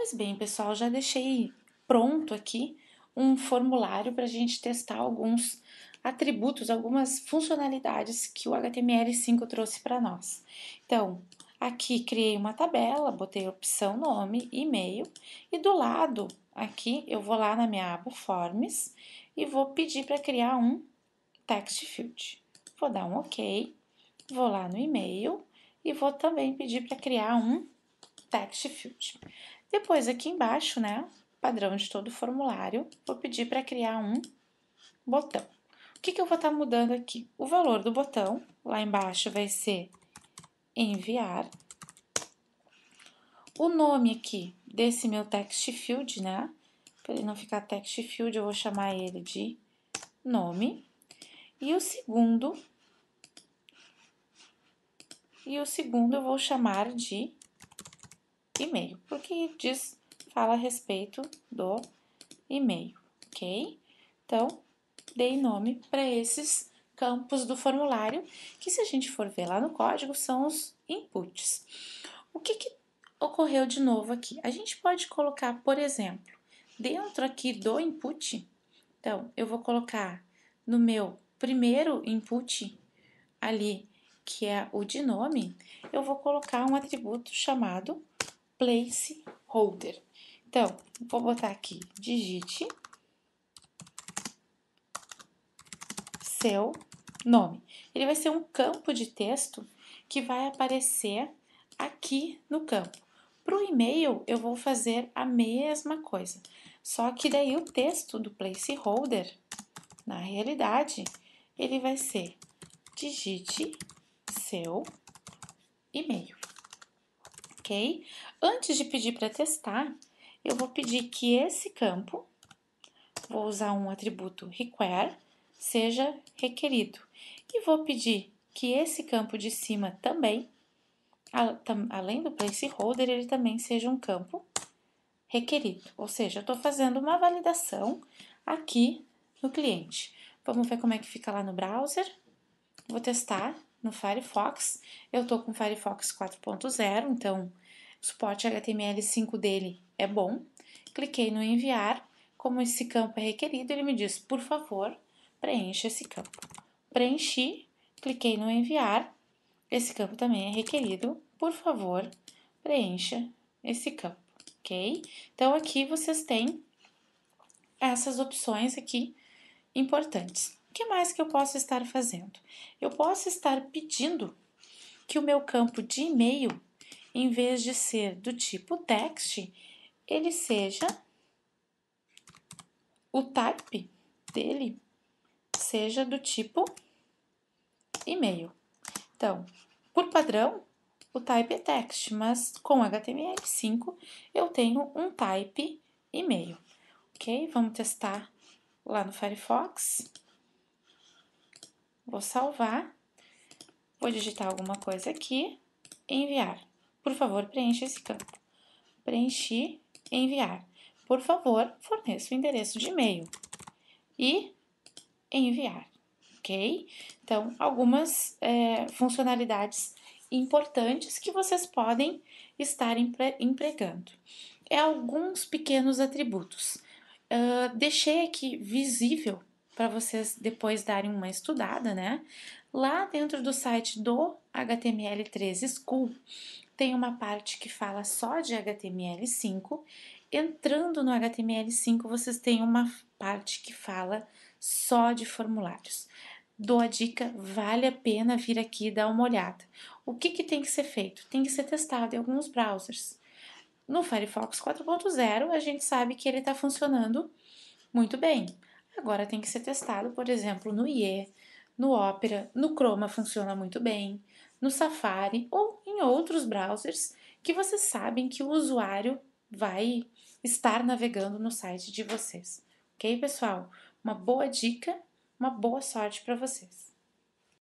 Pois bem, pessoal, já deixei pronto aqui um formulário para a gente testar alguns atributos, algumas funcionalidades que o HTML5 trouxe para nós. Então, aqui criei uma tabela, botei opção nome, e-mail e do lado aqui eu vou lá na minha aba Forms e vou pedir para criar um text field. Vou dar um OK, vou lá no e-mail e vou também pedir para criar um text field. Depois, aqui embaixo, né, padrão de todo o formulário, vou pedir para criar um botão. O que, que eu vou estar tá mudando aqui? O valor do botão, lá embaixo, vai ser enviar. O nome aqui desse meu text field, né? Para ele não ficar text field, eu vou chamar ele de nome. E o segundo, e o segundo eu vou chamar de e-mail, porque diz, fala a respeito do e-mail, ok? Então, dei nome para esses campos do formulário, que se a gente for ver lá no código, são os inputs. O que, que ocorreu de novo aqui? A gente pode colocar, por exemplo, dentro aqui do input, então, eu vou colocar no meu primeiro input ali, que é o de nome, eu vou colocar um atributo chamado placeholder. Então, vou botar aqui, digite seu nome. Ele vai ser um campo de texto que vai aparecer aqui no campo. Para o e-mail, eu vou fazer a mesma coisa, só que daí o texto do placeholder, na realidade, ele vai ser digite seu e-mail. Antes de pedir para testar, eu vou pedir que esse campo, vou usar um atributo require, seja requerido. E vou pedir que esse campo de cima também, além do placeholder, ele também seja um campo requerido. Ou seja, eu estou fazendo uma validação aqui no cliente. Vamos ver como é que fica lá no browser. Vou testar no Firefox. Eu estou com o Firefox 4.0, então o suporte HTML5 dele é bom. Cliquei no enviar. Como esse campo é requerido, ele me diz, por favor, preencha esse campo. Preenchi, cliquei no enviar. Esse campo também é requerido. Por favor, preencha esse campo, ok? Então, aqui vocês têm essas opções aqui importantes que mais que eu posso estar fazendo? Eu posso estar pedindo que o meu campo de e-mail, em vez de ser do tipo text, ele seja o type dele seja do tipo e-mail. Então, por padrão, o type é text, mas com HTML5 eu tenho um type e-mail. Ok? Vamos testar lá no Firefox. Vou salvar, vou digitar alguma coisa aqui, enviar. Por favor, preencha esse campo. Preenchi, enviar. Por favor, forneça o endereço de e-mail. E enviar, ok? Então, algumas é, funcionalidades importantes que vocês podem estar empregando. É alguns pequenos atributos. Uh, deixei aqui visível para vocês depois darem uma estudada, né? Lá dentro do site do HTML3 School tem uma parte que fala só de HTML5. Entrando no HTML5, vocês têm uma parte que fala só de formulários. Dou a dica, vale a pena vir aqui e dar uma olhada. O que, que tem que ser feito? Tem que ser testado em alguns browsers. No Firefox 4.0, a gente sabe que ele está funcionando muito bem. Agora tem que ser testado, por exemplo, no IE, no Opera, no Chroma funciona muito bem, no Safari ou em outros browsers que vocês sabem que o usuário vai estar navegando no site de vocês. Ok, pessoal? Uma boa dica, uma boa sorte para vocês.